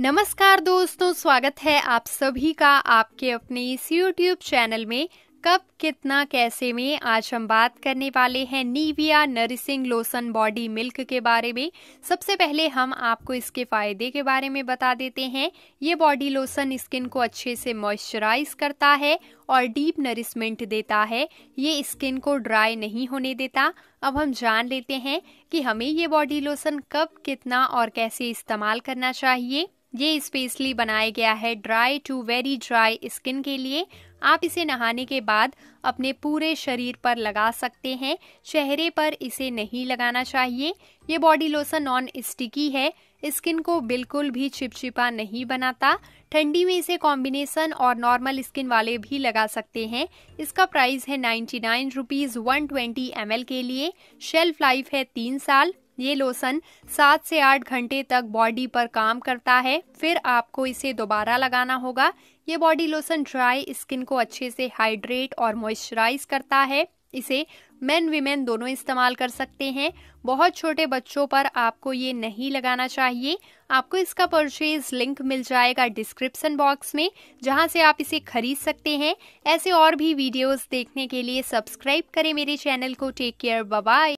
नमस्कार दोस्तों स्वागत है आप सभी का आपके अपने इस YouTube चैनल में कब कितना कैसे में आज हम बात करने वाले हैं Nivea nourishing lotion body milk के बारे में सबसे पहले हम आपको इसके फायदे के बारे में बता देते हैं ये बॉडी लोशन स्किन को अच्छे से मॉइस्चराइज करता है और डीप नरिशमेंट देता है ये स्किन को ड्राई नहीं होने देता अब हम जान लेते हैं कि हमें ये बॉडी लोशन कब कितना और कैसे इस्तेमाल करना चाहिए ये स्पेशली बनाया गया है dry to very dry skin के लिए आप इसे नहाने के बाद अपने पूरे शरीर पर लगा सकते हैं चेहरे पर इसे नहीं लगाना चाहिए ये बॉडी लोशन नॉन स्टिकी है स्किन को बिल्कुल भी चिपचिपा नहीं बनाता ठंडी में इसे कॉम्बिनेशन और नॉर्मल स्किन वाले भी लगा सकते हैं इसका प्राइस है ninety nine rupees one twenty M के लिए शेल्फ लाइफ है तीन साल ये लोशन सात से आठ घंटे तक बॉडी पर काम करता है फिर आपको इसे दोबारा लगाना होगा ये बॉडी लोशन ड्राई स्किन को अच्छे से हाइड्रेट और मॉइस्चराइज करता है इसे मेन विमेन दोनों इस्तेमाल कर सकते हैं बहुत छोटे बच्चों पर आपको ये नहीं लगाना चाहिए आपको इसका परचेज लिंक मिल जाएगा डिस्क्रिप्शन बॉक्स में जहां से आप इसे खरीद सकते हैं ऐसे और भी वीडियोस देखने के लिए सब्सक्राइब करें मेरे चैनल को टेक केयर बाय